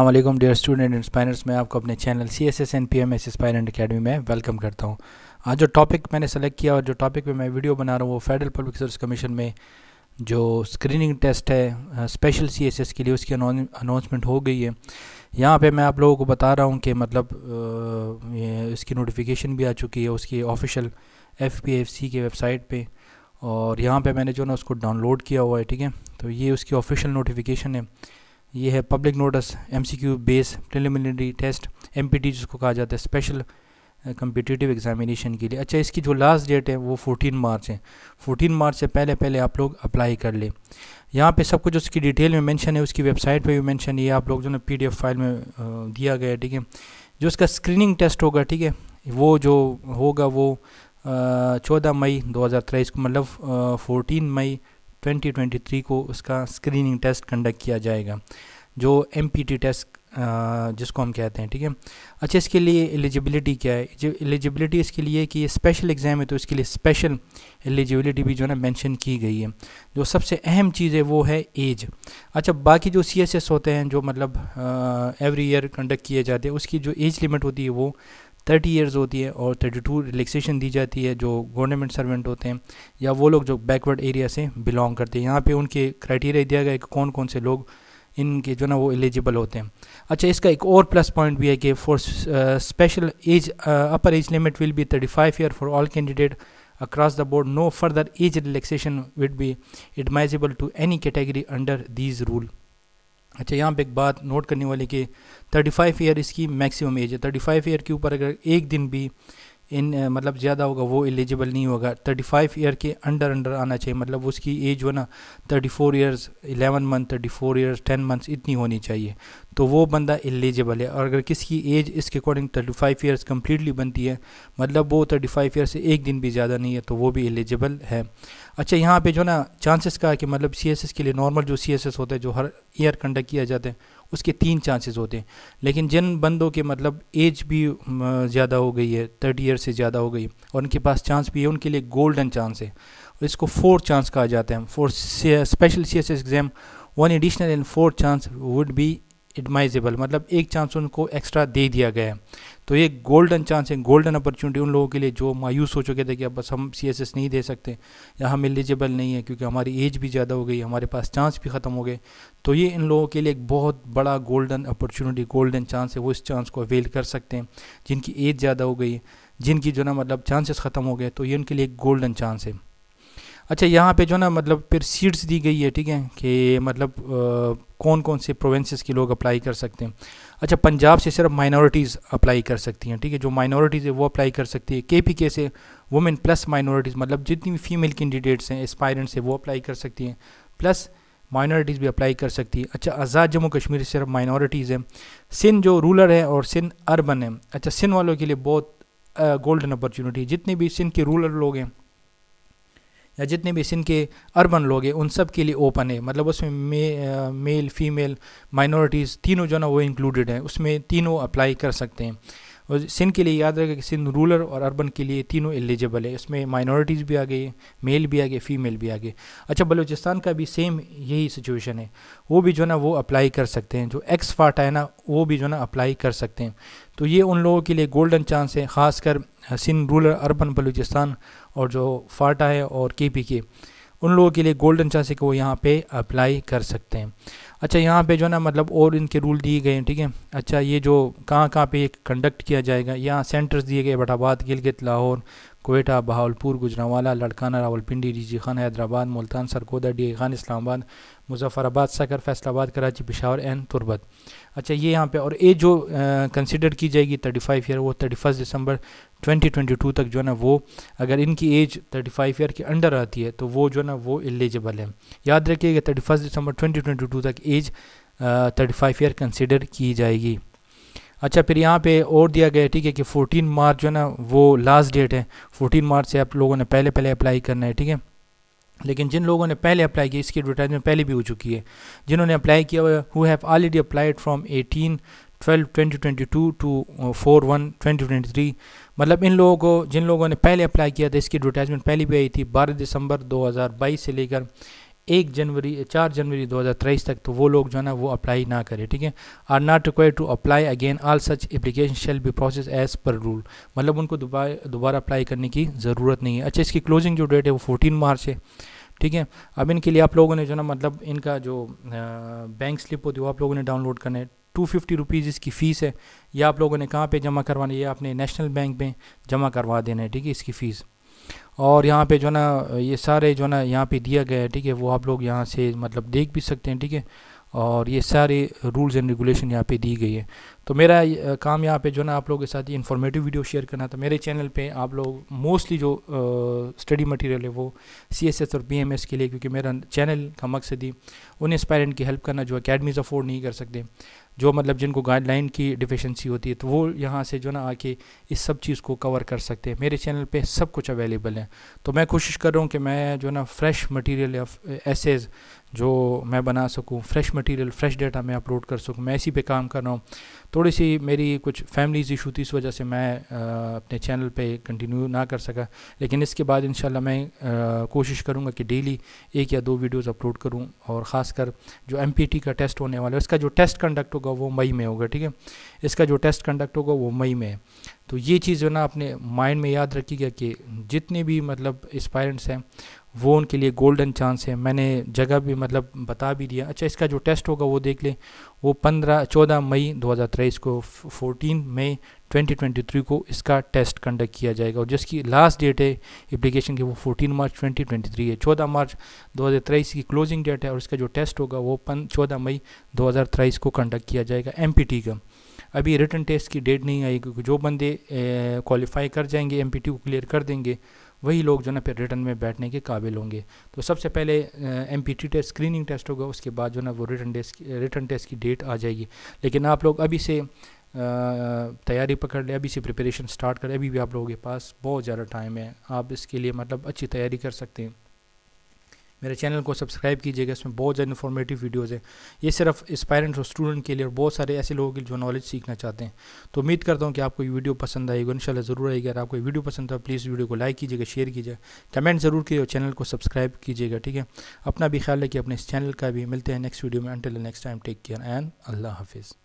अल्लाम dear student and स्पाइनर्स मैं आपको अपने channel C S S N P M S spine and academy में वेलकम करता हूँ आज जो टॉपिक मैंने सेलेक्ट किया और जो टॉपिक पे मैं वीडियो बना रहा हूँ वो फेडरल पब्लिक सर्विस कमीशन में जो स्क्रीनिंग टेस्ट है स्पेशल सी एस एस के लिए उसकी अनाउंसमेंट हो गई है यहाँ पर मैं आप लोगों को बता रहा हूँ कि मतलब इसकी नोटिफिकेशन भी आ चुकी है उसकी official F P F C के वेबसाइट पर और यहाँ पर मैंने जो है ना उसको डाउनलोड किया हुआ है ठीक है तो ये उसकी ऑफिशियल नोटिफिकेशन है ये है public notice MCQ base preliminary test MPT जिसको कहा जाता है स्पेशल कम्पिटिटिव एग्जामिनेशन के लिए अच्छा इसकी जो लास्ट डेट है वो 14 मार्च है 14 मार्च से पहले पहले आप लोग अप्लाई कर ले यहाँ पे सब कुछ उसकी डिटेल में मेंशन है उसकी वेबसाइट पे भी मेंशन है आप लोग जो ना एफ फाइल में uh, दिया गया है ठीक है जो इसका स्क्रीनिंग टेस्ट होगा ठीक है वो जो होगा वो uh, चौदह मई तेईस को मतलब फोर्टीन uh, मई 2023 को उसका स्क्रीनिंग टेस्ट कंडक्ट किया जाएगा जो एम टेस्ट जिसको हम कहते हैं ठीक है अच्छा इसके लिए एलिजिबिलिटी क्या है एलिजिबिलिटी इसके लिए कि ये स्पेशल एग्ज़ाम है तो इसके लिए स्पेशल एलिजिबिलिटी भी जो है ना मैंशन की गई है जो सबसे अहम चीज़ है वो है एज अच्छा बाकी जो सी होते हैं जो मतलब एवरी ईयर कंडक्ट किए जाते हैं उसकी जो एज लिमिट होती है वो 30 ईयर्स होती है और 32 रिलैक्सेशन दी जाती है जो गवर्नमेंट सर्वेंट होते हैं या वो लोग जो बैकवर्ड एरिया से बिलोंग करते हैं यहाँ पे उनके क्राइटेरिया दिया गया है कि कौन कौन से लोग इनके जो ना वो एलिजिबल होते हैं अच्छा इसका एक और प्लस पॉइंट भी है कि for special age upper age limit will be five year for all candidate across the board no further age relaxation would be advisable to any category under these rule अच्छा यहाँ पे एक बात note करने वाली कि 35 ईयर इसकी maximum age है 35 ईयर के ऊपर अगर एक दिन भी इन मतलब ज़्यादा होगा वो एलिजिबल नहीं होगा 35 ईयर के अंडर अंडर आना चाहिए मतलब उसकी एज वो ना 34 years eleven month 34 years ten months इतनी होनी चाहिए तो वो बंदा एलिजिबल है और अगर किसकी एज इसके अकॉर्डिंग 35 ईयर्स कम्प्लीटली बनती है मतलब वो 35 ईयर से एक दिन भी ज़्यादा नहीं है तो वो भी एलिजिबल है अच्छा यहाँ पे जो ना चांसेस का है कि मतलब सीएसएस के लिए नॉर्मल जो सीएसएस होता है जो हर ईयर कंडक्ट किया जाता है उसके तीन चांसेस होते हैं लेकिन जिन बंदों के मतलब एज भी ज़्यादा हो गई है थर्टी ईयर से ज़्यादा हो गई और उनके पास चांस भी है उनके लिए गोल्डन चांस है इसको फोर चांस कहा जाता है for special C S exam one additional and four chance would be admissible मतलब एक चांस उनको एक्स्ट्रा दे दिया गया है तो ये गोल्डन चांस है गोल्डन अपॉर्चुनिटी उन लोगों के लिए जो मायूस हो चुके थे कि अब बस हम सी एस एस नहीं दे सकते या हम एलिजिबल नहीं है क्योंकि हमारी एज भी ज़्यादा हो गई हमारे पास चांस भी ख़त्म हो गए तो ये इन लोगों के लिए एक बहुत बड़ा गोल्डन अपॉर्चुनिटी गोल्डन चांस है वो इस चांस को अवेल कर सकते हैं जिनकी एज ज़्यादा हो गई जिनकी जो ना मतलब चांसेस ख़त्म हो गए तो ये उनके लिए एक गोल्डन चांस है अच्छा यहाँ पे जो ना मतलब फिर सीट्स दी गई है ठीक है कि मतलब आ, कौन कौन से प्रोविंसेस के लोग अप्लाई कर सकते हैं अच्छा पंजाब से सिर्फ माइनॉरिटीज़ अप्लाई कर सकती हैं ठीक है जो माइनॉरिटीज़ है वो अप्लाई कर सकती है के पी के से वुमेन प्लस माइनॉरिटीज़ मतलब जितनी भी फीमेल कैंडिडेट्स हैं एस्पायरेंट्स हैं वो अप्लाई कर सकती हैं प्लस माइनॉरिटीज़ भी अप्लाई कर सकती है अच्छा आज़ाद जम्मू कश्मीर सिर्फ माइनॉरिटीज़ हैं सिंध जो रूरल है और सिंध अर्बन है अच्छा सिंध वालों के लिए बहुत गोल्डन अपॉर्चुनिटी जितने भी सिंध के रूलर लोग हैं या जितने भी सिंध के अर्बन लोग हैं उन सब के लिए ओपन है मतलब उसमें मे, मेल फीमेल माइनॉरिटीज़ तीनों जो ना वो इंक्लूडेड हैं उसमें तीनों अप्लाई कर सकते हैं और सिंध के लिए याद रखें कि सिंध रूरल और अर्बन के लिए तीनों एलिजिबल है इसमें माइनॉरिटीज़ भी आ गई मेल भी आ गए फीमेल भी आ गए अच्छा बलूचिस्तान का भी सेम यही सिचुएशन है वो भी जो ना वो अप्लाई कर सकते हैं जो एक्स फाट है ना वो भी जो ना अप्लाई कर सकते हैं तो ये उन लोगों के लिए गोल्डन चांस है ख़ासकर सिंध रूरल अर्बन बलूचिस्तान और जो फाटा है और के पी के उन लोगों के लिए गोल्डन चांसे को यहाँ पे अप्लाई कर सकते हैं अच्छा यहाँ पे जो है ना मतलब और इनके रूल दिए गए हैं ठीक है अच्छा ये जो कहाँ कहाँ पे कंडक्ट किया जाएगा यहाँ सेंटर्स दिए गए बटाबाद गिलगित लाहौर कोयटा बहावलपुर गुजरावाला लड़काना रावलपिंडी रिजी खान हैदराबाद मुल्तान सरकोदा डी खान इस्लामाबाद मुजफ्फराबाद सकर फैसलाबाद कराची पिशावर एंड तुरबत अच्छा ये यहाँ पे और एज जो कंसिडर की जाएगी थर्टी फाइव ईयर वो थर्टी फर्स्ट दिसंबर 2022 तक जो है ना वो अगर इनकी एज 35 ईयर के अंडर आती है तो वो जो है ना वो एलिजिबल है याद रखिएगा thirty first December twenty twenty two तक age thirty five year consider की जाएगी अच्छा फिर यहाँ पे और दिया गया ठीक है कि 14 मार्च जो है ना वो लास्ट डेट है 14 मार्च से आप लोगों ने पहले पहले अप्लाई करना है ठीक है लेकिन जिन लोगों ने पहले अप्लाई किया इसकी एडवर्टाइजमेंट पहले भी हो चुकी है जिन्होंने अप्लाई किया हुआ who have already applied from eighteen twelve twenty twenty two to four one twenty twenty three मतलब इन लोगों को जिन लोगों ने पहले अप्लाई किया था इसकी एडवर्टाइजमेंट पहले भी आई थी बारह दिसंबर 2022 से लेकर एक जनवरी चार जनवरी 2023 तक तो वो लोग जो है ना वो अप्लाई ना करें ठीक है are not require to apply again all such application shall be process as per rule मतलब उनको दोबारा दोबारा अप्लाई करने की ज़रूरत नहीं है अच्छा इसकी क्लोजिंग जो डेट है वो फोर्टीन मार्च है ठीक है अब इनके लिए आप लोगों ने जो ना मतलब इनका जो बैंक स्लिप होती है वो आप लोगों ने डाउनलोड करना है टू फिफ्टी रुपीज़ इसकी फ़ीस है ये आप लोगों ने कहाँ पे जमा करवानी है आपने नेशनल बैंक में जमा करवा देना है ठीक है इसकी फ़ीस और यहाँ पे जो ना ये सारे जो ना यहाँ पे दिया गया है ठीक है वो आप लोग यहाँ से मतलब देख भी सकते हैं ठीक है और ये सारे रूल्स एंड रेगुलेशन यहाँ पे दी गई है तो मेरा काम यहाँ पे जो ना आप लोगों के साथ ये इन्फॉर्मेटिव वीडियो शेयर करना था तो मेरे चैनल पे आप लोग मोस्टली जो स्टडी मटेरियल है वो सी एस एस और बी एम एस के लिए क्योंकि मेरा चैनल का मकसद ही उन एस्पायरेंट की हेल्प करना जो अकेडमीज़ अफोर्ड नहीं कर सकते जो मतलब जिनको गाइडलाइन की डिफिशेंसी होती है तो वो यहाँ से जो ना आके इस सब चीज़ को कवर कर सकते हैं मेरे चैनल पे सब कुछ अवेलेबल है तो मैं कोशिश कर रहा हूँ कि मैं जो ना फ्रेश मटेरियल या एसेज जो मैं बना सकूँ फ्रेश मटेरियल फ्रेश डाटा मैं अपलोड कर सकूँ मैं इसी पे काम कर रहा हूँ थोड़ी सी मेरी कुछ फैमिलीज इशू थी इस वजह से मैं आ, अपने चैनल पे कंटिन्यू ना कर सका लेकिन इसके बाद इन मैं आ, कोशिश करूँगा कि डेली एक या दो वीडियोज़ अपलोड करूँ और ख़ासकर जो एम का टेस्ट होने वाला है इसका जो टेस्ट कंडक्ट होगा वो मई में होगा ठीक है इसका जो टेस्ट कंडक्ट होगा वो मई में है तो ये चीज़ जो ना अपने माइंड में याद रखिएगा कि जितने भी मतलब इस्पायरेंट्स हैं वो उनके लिए गोल्डन चांस है मैंने जगह भी मतलब बता भी दिया अच्छा इसका जो टेस्ट होगा वो देख लें वो पंद्रह चौदह मई तेईस को फोर्टीन मई 2023 को इसका टेस्ट कंडक्ट किया जाएगा और जिसकी लास्ट डेट है एप्लीकेशन की वो 14 मार्च 2023 है 14 मार्च तेईस की क्लोजिंग डेट है और इसका जो टेस्ट होगा वो पन चौदह मई तेईस को कंडक्ट किया जाएगा टी का अभी रिटर्न टेस्ट की डेट नहीं आई क्योंकि जो बंदे क्वालिफाई कर जाएंगे एम पी टी को क्लियर कर देंगे वही लोग जो ना फिर रिटर्न में बैठने के काबिल होंगे तो सबसे पहले M P T test screening test होगा उसके बाद जो ना वो रिटर्न टेस्ट रिटर्न टेस्ट की डेट आ जाएगी लेकिन आप लोग अभी से तैयारी पकड़ लें अभी से प्रिपरेशन स्टार्ट करें अभी भी आप लोगों के पास बहुत ज़्यादा टाइम है आप इसके लिए मतलब अच्छी तैयारी कर सकते हैं मेरे चैनल को सब्सक्राइब कीजिएगा इसमें बहुत ज़्यादा इन्फॉर्मेटिव वीडियोज़ हैं ये सिर्फ एस्पायरेंट्स और स्टूडेंट के लिए और बहुत सारे ऐसे लोगों के लिए जो नॉलेज सीखना चाहते हैं तो उम्मीद करता हूँ कि आपको ये वीडियो पसंद आएगी इन ज़रूर आएगी अगर आपको वीडियो पसंद आए प्लीज़ वीडियो को लाइक कीजिएगा शेयर कीजिएगा कमेंट ज़रूर कीजिए और चैनल को सब्सक्राइब कीजिएगा ठीक है अपना भी ख्याल रखिए अपने इस चैनल का भी मिलते हैं नेक्स्ट वीडियो में until next time take care and अल्लाह हाफिज़